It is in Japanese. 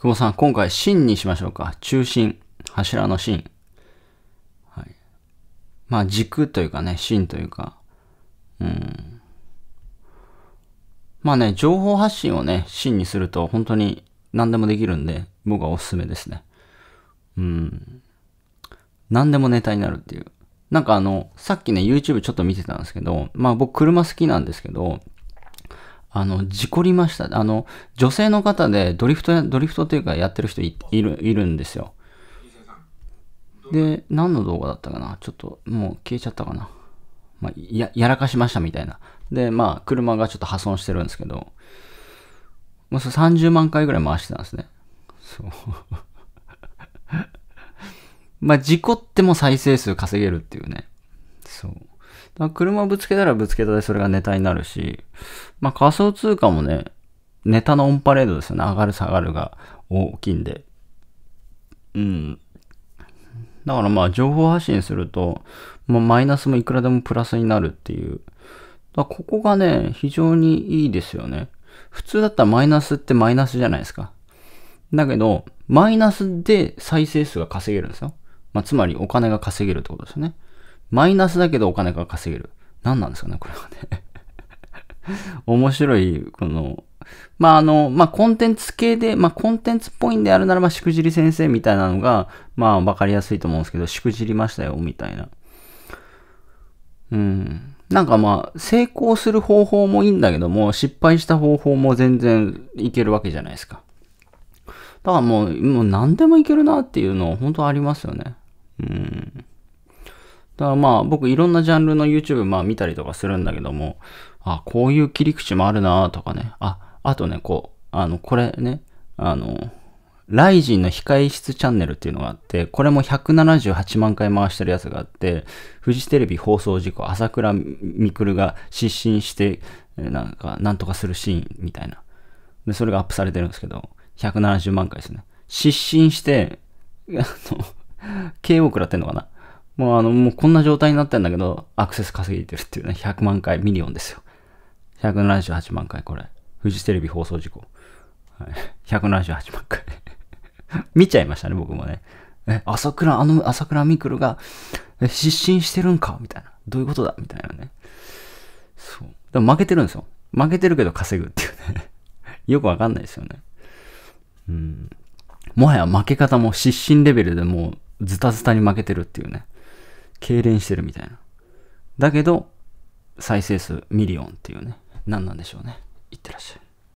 久保さん、今回、芯にしましょうか。中心、柱の芯。はい。まあ、軸というかね、芯というか。うん。まあね、情報発信をね、芯にすると、本当に何でもできるんで、僕はおすすめですね。うん。何でもネタになるっていう。なんかあの、さっきね、YouTube ちょっと見てたんですけど、まあ僕車好きなんですけど、あの、事故りました。あの、女性の方でドリフト、ドリフトというかやってる人いる、いるんですよ。で、何の動画だったかなちょっと、もう消えちゃったかな。まあ、や、やらかしましたみたいな。で、まあ、車がちょっと破損してるんですけど、もう30万回ぐらい回してたんですね。そう。まあ、事故っても再生数稼げるっていうね。そう。だ車ぶつけたらぶつけたでそれがネタになるし、まあ仮想通貨もね、ネタのオンパレードですよね。上がる下がるが大きいんで。うん。だからまあ情報発信すると、まあ、マイナスもいくらでもプラスになるっていう。だここがね、非常にいいですよね。普通だったらマイナスってマイナスじゃないですか。だけど、マイナスで再生数が稼げるんですよ。まあ、つまりお金が稼げるってことですよね。マイナスだけどお金が稼げる。何なんですかね、これはね 面白い、この、まああの、まあコンテンツ系で、まあコンテンツっぽいんであるなら、まあしくじり先生みたいなのが、まあわかりやすいと思うんですけど、しくじりましたよ、みたいな。うん。なんかまあ、成功する方法もいいんだけども、失敗した方法も全然いけるわけじゃないですか。だからもう、もう何でもいけるなっていうの本当ありますよね。だからまあ僕いろんなジャンルの YouTube まあ見たりとかするんだけども、あ、こういう切り口もあるなとかね。あ、あとね、こう、あの、これね、あの、ライジンの控室チャンネルっていうのがあって、これも178万回回してるやつがあって、フジテレビ放送事故、朝倉未来が失神して、なんか、なんとかするシーンみたいな。で、それがアップされてるんですけど、170万回ですね。失神して、あの、KO 食らってんのかなもうあの、もうこんな状態になってんだけど、アクセス稼いでるっていうね、100万回、ミリオンですよ。178万回、これ。フジテレビ放送事故。はい、178万回。見ちゃいましたね、僕もね。え、朝倉、あの朝倉未来が、え、失神してるんかみたいな。どういうことだみたいなね。そう。でも負けてるんですよ。負けてるけど稼ぐっていうね。よくわかんないですよね。うん。もはや負け方も失神レベルでもうズタズタに負けてるっていうね。痙攣してるみたいな。だけど、再生数ミリオンっていうね、何なんでしょうね。いってらっしゃい。